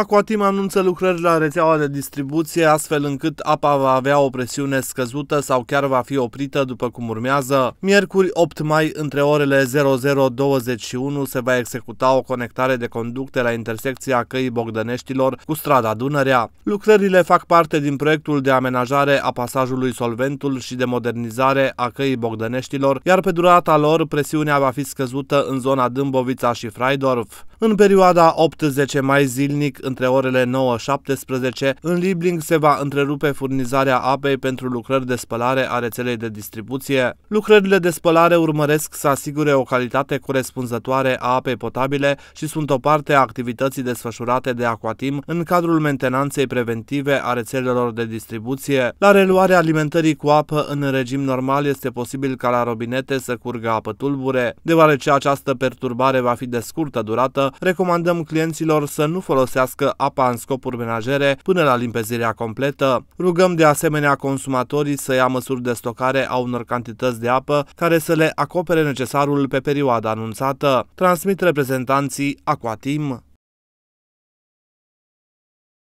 Aquatim anunță lucrări la rețeaua de distribuție, astfel încât apa va avea o presiune scăzută sau chiar va fi oprită după cum urmează. Miercuri 8 mai, între orele 00.21, se va executa o conectare de conducte la intersecția căii Bogdăneștilor cu strada Dunărea. Lucrările fac parte din proiectul de amenajare a pasajului Solventul și de modernizare a căii Bogdăneștilor, iar pe durata lor presiunea va fi scăzută în zona Dâmbovița și Freidorf. În perioada 8-10 mai zilnic, între orele 9-17, în Libling se va întrerupe furnizarea apei pentru lucrări de spălare a rețelei de distribuție. Lucrările de spălare urmăresc să asigure o calitate corespunzătoare a apei potabile și sunt o parte a activității desfășurate de Aquatim în cadrul mentenanței preventive a rețelelor de distribuție. La reluarea alimentării cu apă în regim normal este posibil ca la robinete să curgă apă tulbure. Deoarece această perturbare va fi de scurtă durată, recomandăm clienților să nu folosească folosească apa în scopuri menajere până la limpezirea completă. Rugăm de asemenea consumatorii să ia măsuri de stocare a unor cantități de apă care să le acopere necesarul pe perioada anunțată, transmit reprezentanții Aquatim.